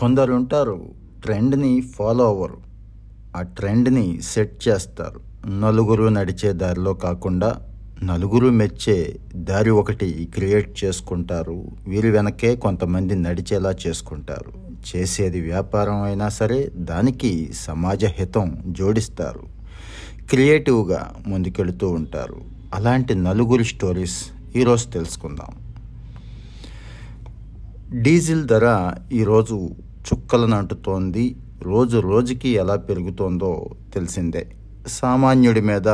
కొందరు ఉంటారు ట్రెండ్ని ఫాలో అవ్వరు ఆ ట్రెండ్ని సెట్ చేస్తారు నలుగురు నడిచే దారిలో కాకుండా నలుగురు మెచ్చే దారి ఒకటి క్రియేట్ చేసుకుంటారు వీరి వెనకే కొంతమంది నడిచేలా చేసుకుంటారు చేసేది వ్యాపారం అయినా సరే దానికి సమాజ హితం జోడిస్తారు క్రియేటివ్గా ముందుకెళుతూ ఉంటారు అలాంటి నలుగురు స్టోరీస్ ఈరోజు తెలుసుకుందాం డీజిల్ ధర ఈరోజు చుక్కలు నాటుతోంది రోజు రోజుకి ఎలా పెరుగుతోందో తెలిసిందే సామాన్యుడి మీద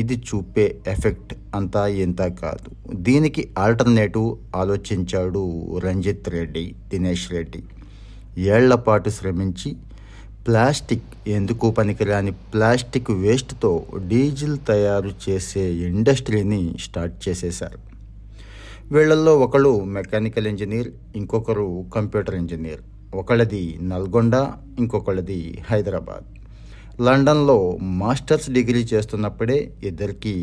ఇది చూపే ఎఫెక్ట్ అంతా ఇంత కాదు దీనికి ఆల్టర్నేటివ్ ఆలోచించాడు రంజిత్ రెడ్డి దినేష్ రెడ్డి ఏళ్లపాటు శ్రమించి ప్లాస్టిక్ ఎందుకు పనికిరాని ప్లాస్టిక్ వేస్ట్తో డీజిల్ తయారు చేసే ఇండస్ట్రీని స్టార్ట్ చేసేశారు వీళ్ళల్లో ఒకళ్ళు మెకానికల్ ఇంజనీర్ ఇంకొకరు కంప్యూటర్ ఇంజనీర్ ఒకళ్ళది నల్గొండ ఇంకొకళ్ళది హైదరాబాద్ లండన్లో మాస్టర్స్ డిగ్రీ చేస్తున్నప్పుడే ఇద్దరికి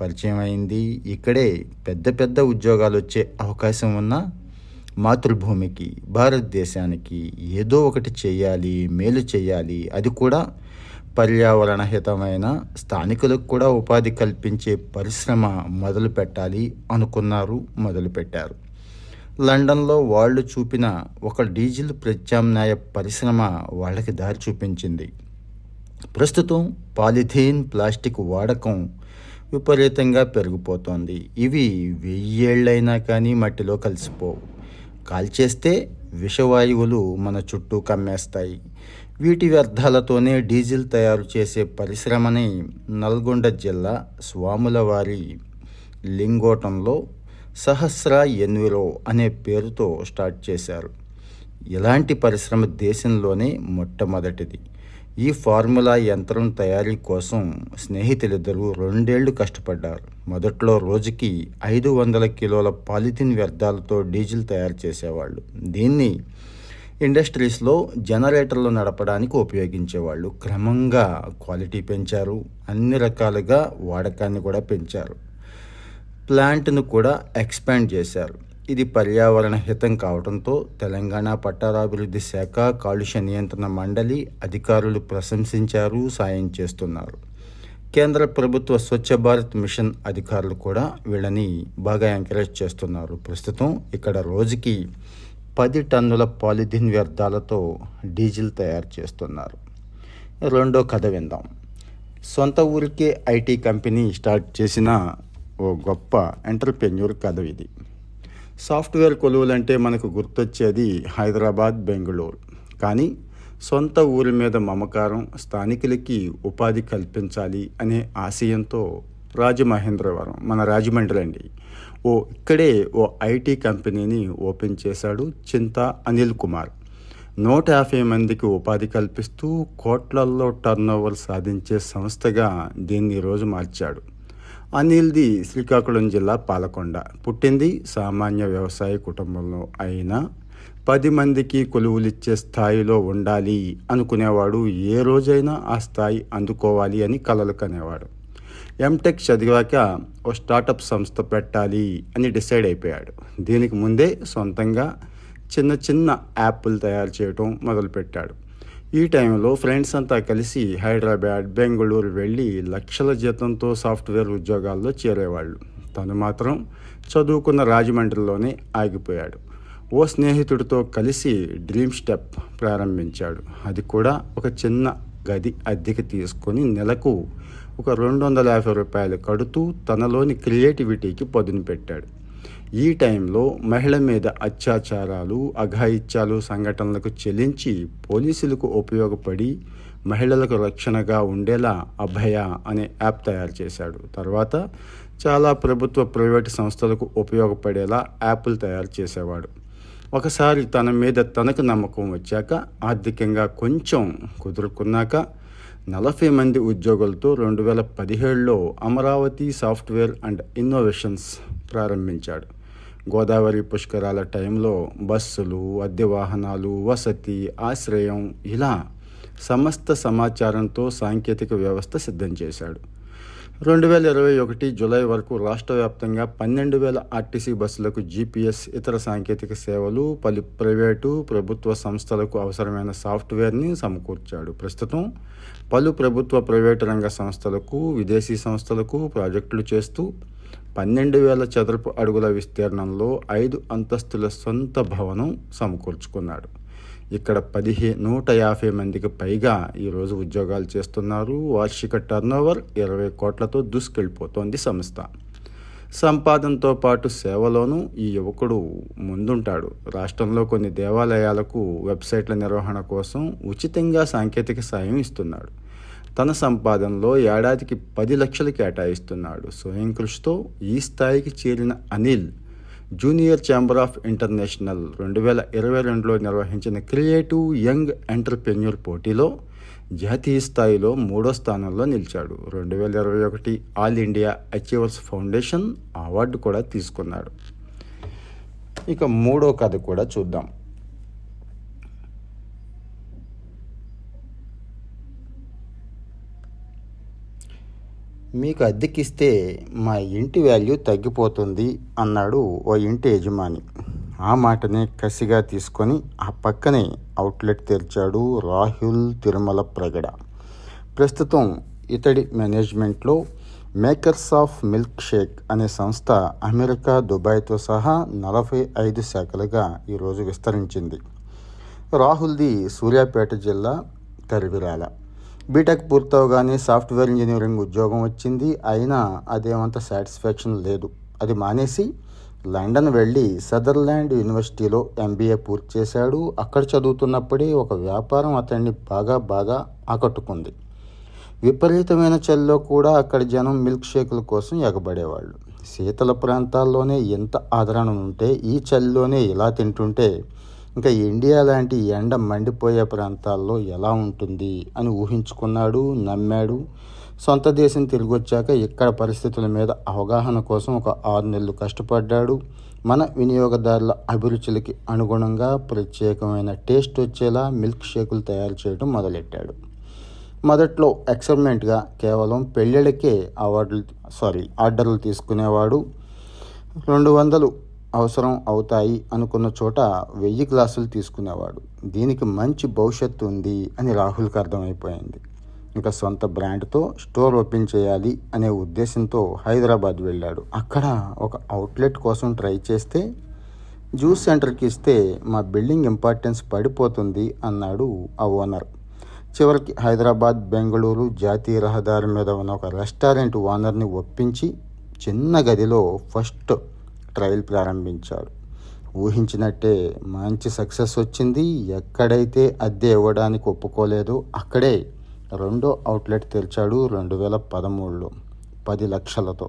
పరిచయం అయింది ఇక్కడే పెద్ద పెద్ద ఉద్యోగాలు వచ్చే అవకాశం ఉన్న మాతృభూమికి భారతదేశానికి ఏదో ఒకటి చేయాలి మేలు చేయాలి అది కూడా పర్యావరణ హితమైన స్థానికులకు కూడా ఉపాధి కల్పించే పరిశ్రమ మొదలు పెట్టాలి అనుకున్నారు మొదలుపెట్టారు లండన్లో వాళ్ళు చూపిన ఒక డీజిల్ ప్రత్యామ్నాయ పరిశ్రమ వాళ్ళకి దారి చూపించింది ప్రస్తుతం పాలిథీన్ ప్లాస్టిక్ వాడకం విపరీతంగా పెరిగిపోతోంది ఇవి వెయ్యేళ్ళైనా కానీ మట్టిలో కలిసిపోవు కాల్చేస్తే విషవాయువులు మన చుట్టూ కమ్మేస్తాయి వీటి వ్యర్థాలతోనే డీజిల్ తయారు చేసే పరిశ్రమని నల్గొండ జిల్లా స్వాములవారి లింగోటంలో సహస్ర ఎన్విరో అనే పేరుతో స్టార్ట్ చేశారు ఇలాంటి పరిశ్రమ దేశంలోనే మొట్టమొదటిది ఈ ఫార్ములా యంత్రం తయారీ కోసం స్నేహితులిద్దరూ రెండేళ్లు కష్టపడ్డారు మొదట్లో రోజుకి ఐదు వందల కిలోల పాలిథిన్ వ్యర్థాలతో డీజిల్ తయారు చేసేవాళ్ళు దీన్ని ఇండస్ట్రీస్లో జనరేటర్లు నడపడానికి ఉపయోగించేవాళ్ళు క్రమంగా క్వాలిటీ పెంచారు అన్ని రకాలుగా వాడకాన్ని కూడా పెంచారు ప్లాంట్ను కూడా ఎక్స్పాండ్ చేశారు ఇది పర్యావరణ హితం కావడంతో తెలంగాణ పట్టారాభివృద్ధి శాఖ కాలుష్య నియంత్రణ మండలి అధికారులు ప్రశంసించారు సాయం చేస్తున్నారు కేంద్ర ప్రభుత్వ స్వచ్ఛ భారత్ మిషన్ అధికారులు కూడా వీళ్ళని బాగా ఎంకరేజ్ చేస్తున్నారు ప్రస్తుతం ఇక్కడ రోజుకి పది టన్నుల పాలిథిన్ వ్యర్థాలతో డీజిల్ తయారు చేస్తున్నారు రెండో కథ విందాం సొంత ఊరికే ఐటీ కంపెనీ స్టార్ట్ చేసిన ఓ గొప్ప ఎంటర్ప్రెన్యూర్ కథ ఇది సాఫ్ట్వేర్ కొలువులంటే మనకు గుర్తొచ్చేది హైదరాబాద్ బెంగళూరు కానీ సొంత ఊరి మీద మమకారం స్థానికులకి ఉపాధి కల్పించాలి అనే ఆశయంతో రాజమహేంద్రవరం మన రాజమండ్రి అండి ఓ ఇక్కడే ఓ ఐటీ కంపెనీని ఓపెన్ చేశాడు చింత అనిల్ కుమార్ నూట యాభై మందికి ఉపాధి కల్పిస్తూ కోట్లల్లో టర్నోవర్ సాధించే సంస్థగా దీన్ని ఈరోజు మార్చాడు అనిల్ది శ్రీకాకుళం జిల్లా పాలకొండ పుట్టింది సామాన్య వ్యవసాయ కుటుంబంలో అయినా పది మందికి కొలువులిచ్చే స్థాయిలో ఉండాలి అనుకునేవాడు ఏ రోజైనా ఆ స్థాయి అందుకోవాలి అని కలలు కనేవాడు ఎంటెక్ చదివాక ఓ స్టార్టప్ సంస్థ పెట్టాలి అని డిసైడ్ అయిపోయాడు దీనికి ముందే సొంతంగా చిన్న చిన్న యాప్లు తయారు చేయటం మొదలుపెట్టాడు ఈ టైంలో ఫ్రెండ్స్ అంతా కలిసి హైదరాబాద్ బెంగళూరు వెళ్ళి లక్షల జీతంతో సాఫ్ట్వేర్ ఉద్యోగాల్లో చేరేవాళ్ళు తను మాత్రం చదువుకున్న రాజమండ్రిలోనే ఆగిపోయాడు ఓ స్నేహితుడితో కలిసి డ్రీమ్ స్టెప్ ప్రారంభించాడు అది కూడా ఒక చిన్న గది అద్దెకి తీసుకొని నెలకు ఒక రెండు వందల యాభై రూపాయలు కడుతూ తనలోని క్రియేటివిటీకి పదును పెట్టాడు ఈ టైంలో మహిళ మీద అత్యాచారాలు అఘాయిత్యాలు సంఘటనలకు చెల్లించి పోలీసులకు ఉపయోగపడి మహిళలకు రక్షణగా ఉండేలా అభయ అనే యాప్ తయారు చేశాడు తర్వాత చాలా ప్రభుత్వ ప్రైవేటు సంస్థలకు ఉపయోగపడేలా యాప్లు తయారు చేసేవాడు ఒకసారి తన మీద తనకు నమ్మకం వచ్చాక ఆర్థికంగా కొంచెం కుదురుకున్నాక నలభై మంది ఉద్యోగులతో రెండు వేల పదిహేడులో అమరావతి సాఫ్ట్వేర్ అండ్ ఇన్నోవేషన్స్ ప్రారంభించాడు గోదావరి పుష్కరాల టైంలో బస్సులు అద్దె వాహనాలు వసతి ఆశ్రయం ఇలా సమస్త సమాచారంతో సాంకేతిక వ్యవస్థ సిద్ధం చేశాడు రెండు వేల ఇరవై ఒకటి జులై వరకు రాష్ట్ర వ్యాప్తంగా పన్నెండు వేల ఆర్టీసీ బస్సులకు జీపీఎస్ ఇతర సాంకేతిక సేవలు పలు ప్రైవేటు ప్రభుత్వ సంస్థలకు అవసరమైన సాఫ్ట్వేర్ని సమకూర్చాడు ప్రస్తుతం పలు ప్రభుత్వ ప్రైవేటు రంగ సంస్థలకు విదేశీ సంస్థలకు ప్రాజెక్టులు చేస్తూ పన్నెండు వేల చదరపు అడుగుల విస్తీర్ణంలో ఐదు అంతస్తుల సొంత భవనం సమకూర్చుకున్నాడు ఇక్కడ పదిహే నూట యాభై మందికి పైగా ఈరోజు ఉద్యోగాలు చేస్తున్నారు వార్షిక టర్నోవర్ ఇరవై కోట్లతో దూసుకెళ్ళిపోతోంది సంస్థ సంపాదనతో పాటు సేవలోనూ ఈ యువకుడు ముందుంటాడు రాష్ట్రంలో కొన్ని దేవాలయాలకు వెబ్సైట్ల నిర్వహణ కోసం ఉచితంగా సాంకేతిక సాయం ఇస్తున్నాడు తన సంపాదనలో ఏడాదికి పది లక్షలు కేటాయిస్తున్నాడు స్వయం కృషితో ఈ స్థాయికి చేరిన Anil junior chamber of international రెండు వేల ఇరవై రెండులో నిర్వహించిన క్రియేటివ్ యంగ్ ఎంటర్ప్రెన్యూర్ పోటీలో జాతీయ స్థాయిలో మూడో స్థానంలో నిలిచాడు రెండు వేల ఇరవై ఒకటి all India achievers foundation award కూడా తీసుకున్నాడు ఇక మూడో కథ కూడా చూద్దాం మీకు అద్దెకిస్తే మా ఇంటి వాల్యూ తగ్గిపోతుంది అన్నాడు ఓ ఇంటి యజమాని ఆ మాటనే కసిగా తీసుకొని ఆ పక్కనే అవుట్లెట్ తెరిచాడు రాహుల్ తిరుమల ప్రగడ ప్రస్తుతం ఇతడి మేనేజ్మెంట్లో మేకర్స్ ఆఫ్ మిల్క్ షేక్ అనే సంస్థ అమెరికా దుబాయ్తో సహా నలభై ఐదు శాఖలుగా ఈరోజు విస్తరించింది రాహుల్ది సూర్యాపేట జిల్లా కరివిరాల బీటెక్ పూర్తవగానే సాఫ్ట్వేర్ ఇంజనీరింగ్ ఉద్యోగం వచ్చింది అయినా అదేమంత సాటిస్ఫాక్షన్ లేదు అది మానేసి లండన్ వెళ్ళి సదర్లాండ్ యూనివర్సిటీలో ఎంబీఏ పూర్తి చేశాడు అక్కడ చదువుతున్నప్పుడే ఒక వ్యాపారం అతన్ని బాగా బాగా ఆకట్టుకుంది విపరీతమైన చలిలో కూడా అక్కడ జనం మిల్క్ షేకుల కోసం ఎగబడేవాళ్ళు శీతల ప్రాంతాల్లోనే ఎంత ఆదరణ ఉంటే ఈ చలిలోనే ఇలా తింటుంటే ఇంకా ఇండియా లాంటి ఎండ మండిపోయే ప్రాంతాల్లో ఎలా ఉంటుంది అని ఊహించుకున్నాడు నమ్మాడు సొంత దేశం తిరిగి వచ్చాక ఇక్కడ పరిస్థితుల మీద అవగాహన కోసం ఒక ఆరు నెలలు కష్టపడ్డాడు మన వినియోగదారుల అభిరుచులకి అనుగుణంగా ప్రత్యేకమైన టేస్ట్ వచ్చేలా మిల్క్ షేకులు తయారు చేయడం మొదలెట్టాడు మొదట్లో ఎక్స్పెరిమెంట్గా కేవలం పెళ్ళిళ్ళకే అవార్డులు సారీ ఆర్డర్లు తీసుకునేవాడు రెండు వందలు అవసరం అవుతాయి అనుకున్న చోట వెయ్యి గ్లాసులు తీసుకునేవాడు దీనికి మంచి భవిష్యత్తు ఉంది అని రాహుల్కి అర్థమైపోయింది ఇంకా సొంత బ్రాండ్తో స్టోర్ ఓపెన్ చేయాలి అనే ఉద్దేశంతో హైదరాబాద్ వెళ్ళాడు అక్కడ ఒక అవుట్లెట్ కోసం ట్రై చేస్తే జ్యూస్ సెంటర్కి ఇస్తే మా బిల్డింగ్ ఇంపార్టెన్స్ పడిపోతుంది అన్నాడు ఆ ఓనర్ చివరికి హైదరాబాద్ బెంగళూరు జాతీయ రహదారి మీద ఉన్న ఒక రెస్టారెంట్ ఓనర్ని ఒప్పించి చిన్న గదిలో ఫస్ట్ ట్రయల్ ప్రారంభించాడు ఊహించినట్టే మంచి సక్సెస్ వచ్చింది ఎక్కడైతే అద్దె ఇవ్వడానికి ఒప్పుకోలేదో అక్కడే రెండో అవుట్లెట్ తెరిచాడు రెండు వేల పదమూడులో పది లక్షలతో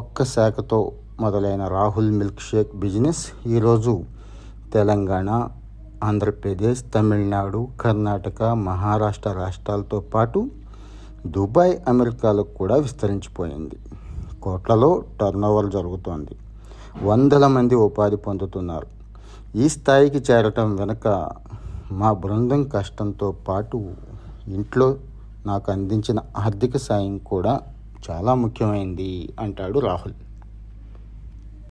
ఒక్క శాఖతో మొదలైన రాహుల్ మిల్క్ షేక్ బిజినెస్ ఈరోజు తెలంగాణ ఆంధ్రప్రదేశ్ తమిళనాడు కర్ణాటక మహారాష్ట్ర రాష్ట్రాలతో పాటు దుబాయ్ అమెరికాలకు కూడా విస్తరించిపోయింది కోట్లలో టర్నోవర్ జరుగుతోంది వందల మంది ఉపాధి పొందుతున్నారు ఈ స్థాయికి చేరటం వెనుక మా బృందం కష్టంతో పాటు ఇంట్లో నాకు అందించిన ఆర్థిక సాయం కూడా చాలా ముఖ్యమైంది అంటాడు రాహుల్